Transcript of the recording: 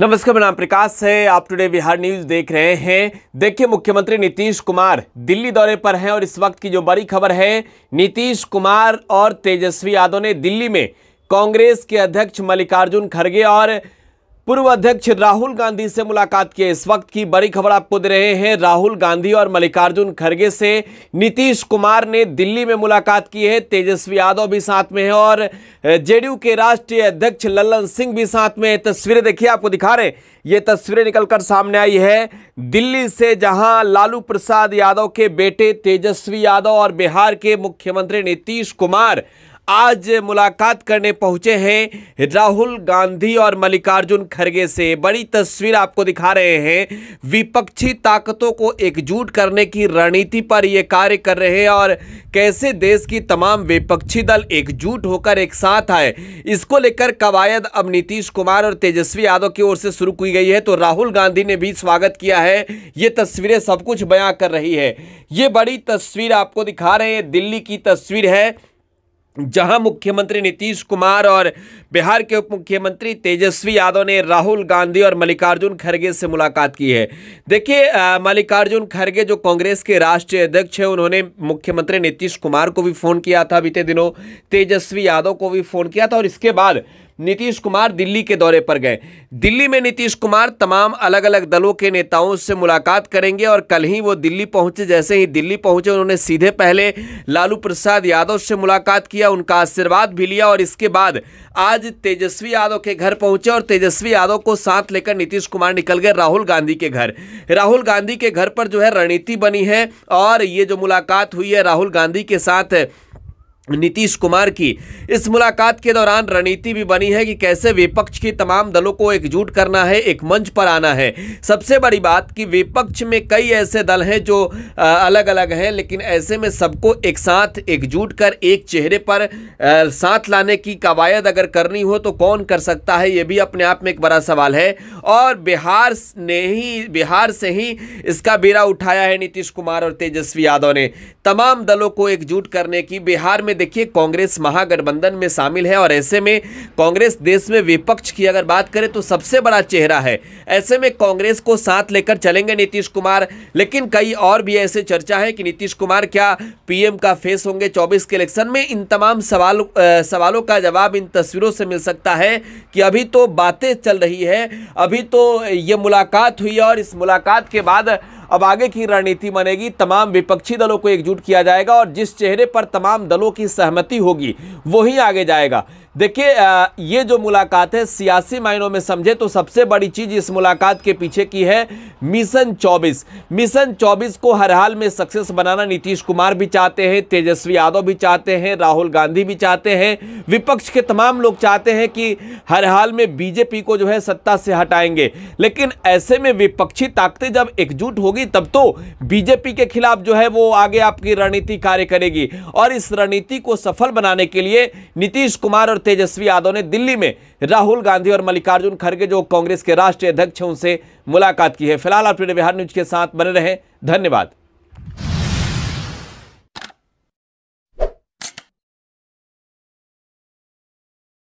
नमस्कार मेरा नाम प्रकाश है आप टुडे बिहार न्यूज देख रहे हैं देखिए मुख्यमंत्री नीतीश कुमार दिल्ली दौरे पर हैं और इस वक्त की जो बड़ी खबर है नीतीश कुमार और तेजस्वी यादव ने दिल्ली में कांग्रेस के अध्यक्ष मल्लिकार्जुन खड़गे और पूर्व अध्यक्ष राहुल गांधी से मुलाकात की इस वक्त की बड़ी खबर आपको दे रहे हैं राहुल गांधी और मल्लिकार्जुन खड़गे से नीतीश कुमार ने दिल्ली में मुलाकात की है तेजस्वी यादव भी साथ में है और जेडीयू के राष्ट्रीय अध्यक्ष लल्लन सिंह भी साथ में है तस्वीरें देखिए आपको दिखा रहे ये तस्वीरें निकलकर सामने आई है दिल्ली से जहां लालू प्रसाद यादव के बेटे तेजस्वी यादव और बिहार के मुख्यमंत्री नीतीश कुमार आज मुलाकात करने पहुंचे हैं राहुल गांधी और मल्लिकार्जुन खड़गे से बड़ी तस्वीर आपको दिखा रहे हैं विपक्षी ताकतों को एकजुट करने की रणनीति पर ये कार्य कर रहे हैं और कैसे देश की तमाम विपक्षी दल एकजुट होकर एक साथ आए इसको लेकर कवायद अब नीतीश कुमार और तेजस्वी यादव की ओर से शुरू की गई है तो राहुल गांधी ने भी स्वागत किया है ये तस्वीरें सब कुछ बयां कर रही है ये बड़ी तस्वीर आपको दिखा रहे हैं दिल्ली की तस्वीर है जहां मुख्यमंत्री नीतीश कुमार और बिहार के उप मुख्यमंत्री तेजस्वी यादव ने राहुल गांधी और मल्लिकार्जुन खड़गे से मुलाकात की है देखिए मल्लिकार्जुन खड़गे जो कांग्रेस के राष्ट्रीय अध्यक्ष हैं उन्होंने मुख्यमंत्री नीतीश कुमार को भी फ़ोन किया था बीते दिनों तेजस्वी यादव को भी फ़ोन किया था और इसके बाद नीतीश कुमार दिल्ली के दौरे पर गए दिल्ली में नीतीश कुमार तमाम अलग अलग दलों के नेताओं से मुलाकात करेंगे और कल ही वो दिल्ली पहुंचे जैसे ही दिल्ली पहुंचे उन्होंने सीधे पहले लालू प्रसाद यादव से मुलाकात किया उनका आशीर्वाद भी लिया और इसके बाद आज तेजस्वी यादव के घर पहुंचे और तेजस्वी यादव को साथ लेकर नीतीश कुमार निकल गए राहुल गांधी के घर राहुल गांधी के घर पर जो है रणनीति बनी है और ये जो मुलाकात हुई है राहुल गांधी के साथ नीतीश कुमार की इस मुलाकात के दौरान रणनीति भी बनी है कि कैसे विपक्ष की तमाम दलों को एकजुट करना है एक मंच पर आना है सबसे बड़ी बात कि विपक्ष में कई ऐसे दल हैं जो अलग अलग हैं लेकिन ऐसे में सबको एक साथ एकजुट कर एक चेहरे पर साथ लाने की कवायद अगर करनी हो तो कौन कर सकता है ये भी अपने आप में एक बड़ा सवाल है और बिहार ने ही बिहार से ही इसका बेरा उठाया है नीतीश कुमार और तेजस्वी यादव ने तमाम दलों को एकजुट करने की बिहार में देखिए कांग्रेस महागठबंधन में शामिल है और ऐसे में कांग्रेस देश में विपक्ष की अगर बात करें तो सबसे बड़ा चेहरा है ऐसे में कांग्रेस को साथ लेकर चलेंगे नीतीश कुमार लेकिन कई और भी ऐसे चर्चा है कि नीतीश कुमार क्या पीएम का फेस होंगे चौबीस के इलेक्शन में इन तमाम सवालों सवालों का जवाब इन तस्वीरों से मिल सकता है कि अभी तो बातें चल रही है अभी तो ये मुलाकात हुई और इस मुलाकात के बाद अब आगे की रणनीति बनेगी तमाम विपक्षी दलों को एकजुट किया जाएगा और जिस चेहरे पर तमाम दलों की सहमति होगी वही आगे जाएगा देखिए ये जो मुलाकात है सियासी मायनों में समझे तो सबसे बड़ी चीज़ इस मुलाकात के पीछे की है मिशन 24 मिशन 24 को हर हाल में सक्सेस बनाना नीतीश कुमार भी चाहते हैं तेजस्वी यादव भी चाहते हैं राहुल गांधी भी चाहते हैं विपक्ष के तमाम लोग चाहते हैं कि हर हाल में बीजेपी को जो है सत्ता से हटाएंगे लेकिन ऐसे में विपक्षी ताकतें जब एकजुट होगी होगी तब तो बीजेपी के खिलाफ जो है वो आगे आपकी रणनीति कार्य करेगी और इस रणनीति को सफल बनाने के लिए नीतीश कुमार और तेजस्वी यादव ने दिल्ली में राहुल गांधी और मल्लिकार्जुन खड़गे जो कांग्रेस के राष्ट्रीय अध्यक्ष हैं उनसे मुलाकात की है फिलहाल आप बिहार न्यूज के साथ बने रहें धन्यवाद